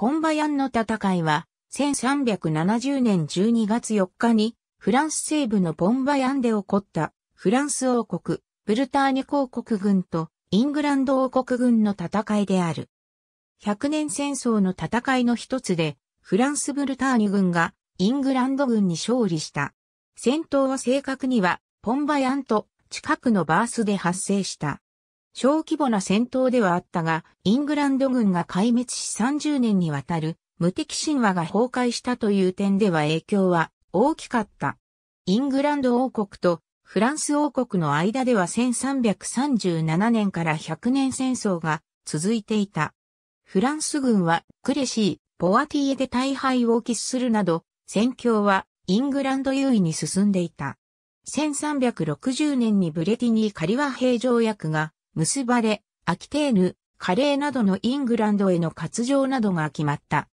ポンバヤンの戦いは、1370年12月4日に、フランス西部のポンバヤンで起こった、フランス王国、ブルターニュ公国軍と、イングランド王国軍の戦いである。百年戦争の戦いの一つで、フランスブルターニュ軍が、イングランド軍に勝利した。戦闘は正確には、ポンバヤンと、近くのバースで発生した。小規模な戦闘ではあったが、イングランド軍が壊滅し30年にわたる無敵神話が崩壊したという点では影響は大きかった。イングランド王国とフランス王国の間では1337年から100年戦争が続いていた。フランス軍はクレシー、ポワティエで大敗を喫するなど、戦況はイングランド優位に進んでいた。1360年にブレティニー・カリワ平条約が結ばれ、アキテーヌ、カレーなどのイングランドへの割譲などが決まった。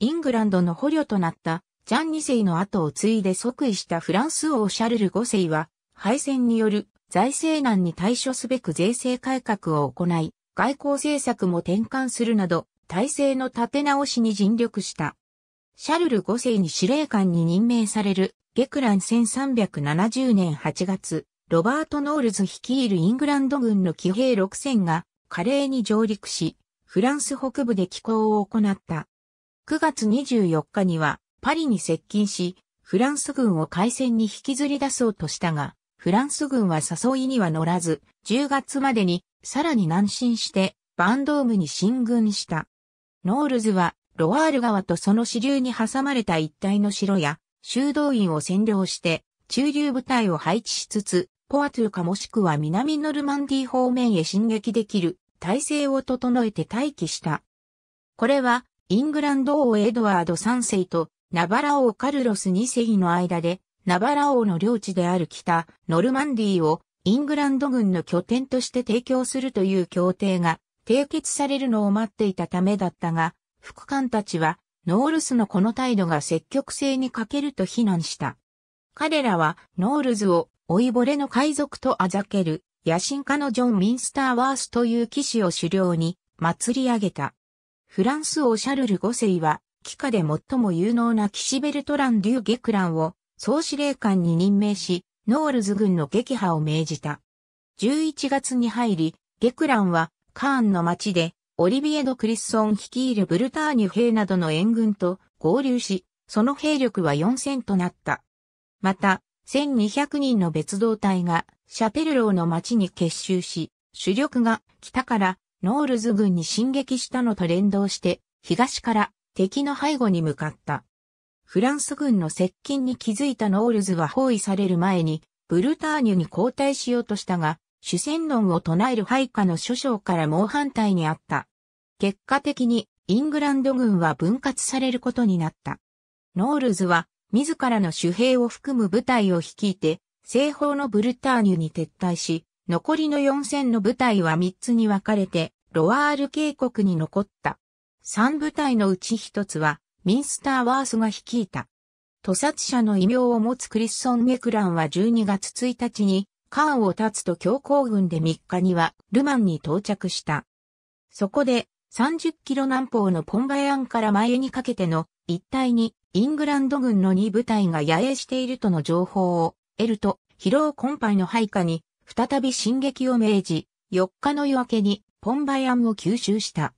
イングランドの捕虜となったジャン2世の後を継いで即位したフランス王シャルル5世は、敗戦による財政難に対処すべく税制改革を行い、外交政策も転換するなど、体制の立て直しに尽力した。シャルル5世に司令官に任命される、ゲクラン1370年8月、ロバート・ノールズ率いるイングランド軍の騎兵6戦が、華麗に上陸し、フランス北部で寄港を行った。9月24日には、パリに接近し、フランス軍を海戦に引きずり出そうとしたが、フランス軍は誘いには乗らず、10月までにさらに南進して、バンドームに進軍した。ノールズは、ロワール川とその支流に挟まれた一帯の城や、修道院を占領して、中流部隊を配置しつつ、ポアトゥかもしくは南ノルマンディ方面へ進撃できる体制を整えて待機した。これは、イングランド王エドワード3世とナバラ王カルロス2世の間で、ナバラ王の領地である北、ノルマンディをイングランド軍の拠点として提供するという協定が締結されるのを待っていたためだったが、副官たちは、ノールスのこの態度が積極性に欠けると非難した。彼らは、ノールズを老いぼれの海賊とあざける、野心家のジョン・ミンスターワースという騎士を狩猟に祭り上げた。フランス王シャルル5世は、帰下で最も有能な騎士ベルトラン・デュー・ゲクランを総司令官に任命し、ノールズ軍の撃破を命じた。11月に入り、ゲクランはカーンの町でオリビエド・クリスソン率いるブルターニュ兵などの援軍と合流し、その兵力は4000となった。また、1200人の別動隊がシャペルローの町に結集し、主力が北からノールズ軍に進撃したのと連動して東から敵の背後に向かった。フランス軍の接近に気づいたノールズは包囲される前にブルターニュに交代しようとしたが、主戦論を唱える配下の諸将から猛反対にあった。結果的にイングランド軍は分割されることになった。ノールズは自らの主兵を含む部隊を率いて、西方のブルターニュに撤退し、残りの4 0の部隊は3つに分かれて、ロワール渓谷に残った。3部隊のうち1つは、ミンスターワースが率いた。屠殺者の異名を持つクリスソン・メクランは12月1日に、カーンを立つと強行軍で3日には、ルマンに到着した。そこで、30キロ南方のポンバヤンから前にかけての一帯にイングランド軍の2部隊が野営しているとの情報を得ると、疲労困憊の配下に、再び進撃を命じ、4日の夜明けに、ポンバイアムを吸収した。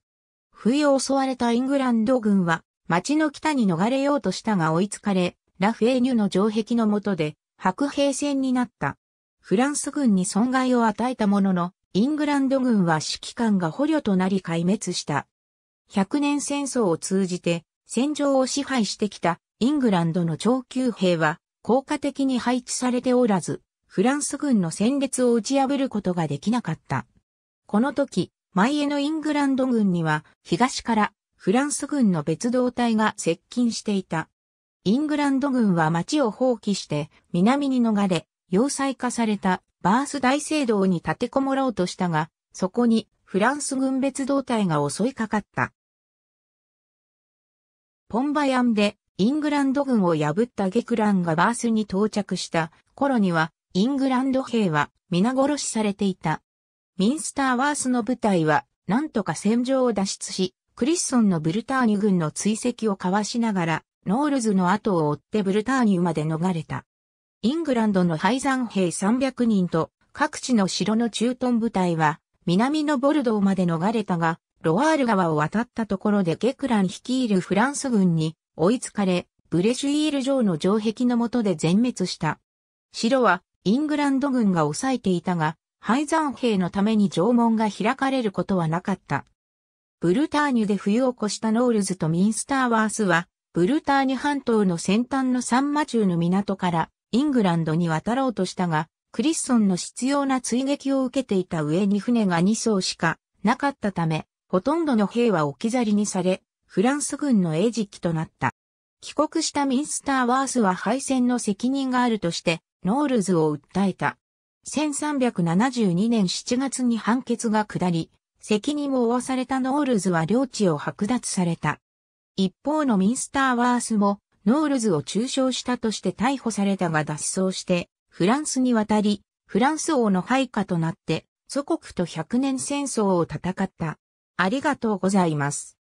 冬を襲われたイングランド軍は、町の北に逃れようとしたが追いつかれ、ラフェーニュの城壁の下で、白兵戦になった。フランス軍に損害を与えたものの、イングランド軍は指揮官が捕虜となり壊滅した。100年戦争を通じて、戦場を支配してきたイングランドの長級兵は効果的に配置されておらず、フランス軍の戦列を打ち破ることができなかった。この時、前へのイングランド軍には東からフランス軍の別動隊が接近していた。イングランド軍は町を放棄して南に逃れ、要塞化されたバース大聖堂に立てこもろうとしたが、そこにフランス軍別動隊が襲いかかった。ポンバヤンでイングランド軍を破ったゲクランがバースに到着した頃にはイングランド兵は皆殺しされていた。ミンスターワースの部隊はなんとか戦場を脱出し、クリッソンのブルターニュ軍の追跡を交わしながら、ノールズの後を追ってブルターニュまで逃れた。イングランドの敗山兵300人と各地の城の駐屯部隊は南のボルドーまで逃れたが、ロワール川を渡ったところでゲクラン率いるフランス軍に追いつかれ、ブレシュイール城の城壁の下で全滅した。城はイングランド軍が抑えていたが、廃山兵のために城門が開かれることはなかった。ブルターニュで冬を越したノールズとミンスターワースは、ブルターニュ半島の先端のサンマ中の港からイングランドに渡ろうとしたが、クリッソンの執拗な追撃を受けていた上に船が2艘しかなかったため、ほとんどの兵は置き去りにされ、フランス軍の餌食となった。帰国したミンスターワースは敗戦の責任があるとして、ノールズを訴えた。1372年7月に判決が下り、責任を負わされたノールズは領地を剥奪された。一方のミンスターワースも、ノールズを中傷したとして逮捕されたが脱走して、フランスに渡り、フランス王の配下となって、祖国と百年戦争を戦った。ありがとうございます。